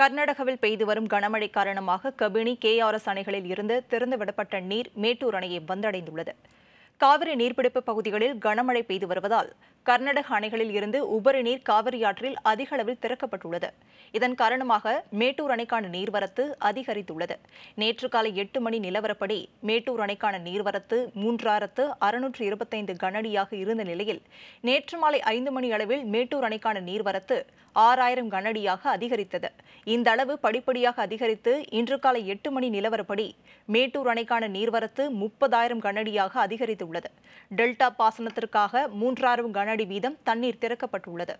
கர்நாடகாவில் பெய்து வரும் கனமழை காரணமாக கபினி கேஆர்எஸ் அணைகளில் இருந்து திறந்துவிடப்பட்ட நீர் மேட்டூர் அணையை வந்தடைந்துள்ளது காவிரி நீர்பிடிப்பு பகுதிகளில் கனமழை பெய்து வருவதால் கர்நாடக அணைகளில் இருந்து உபரி நீர் காவிரி ஆற்றில் அதிக அளவில் திறக்கப்பட்டுள்ளது இதன் காரணமாக மேட்டூர் அணைக்கான நீர்வரத்து அதிகரித்துள்ளது நேற்று காலை எட்டு மணி நிலவரப்படி மேட்டூர் அணைக்கான நீர்வரத்து மூன்றாயிரத்து அறுநூற்று இருபத்தைந்து கனஅடியாக இருந்த நிலையில் நேற்று மாலை ஐந்து மணி அளவில் மேட்டூர் அணைக்கான நீர்வரத்து ஆறாயிரம் கனஅடியாக அதிகரித்தது இந்த அளவு படிப்படியாக அதிகரித்து இன்று காலை எட்டு மணி நிலவரப்படி மேட்டூர் அணைக்கான நீர்வரத்து முப்பதாயிரம் கனஅடியாக அதிகரித்துள்ளது டெல்டா பாசனத்திற்காக மூன்றாயிரம் கன கனஅடி வீதம் தண்ணீர் திறக்கப்பட்டுள்ளது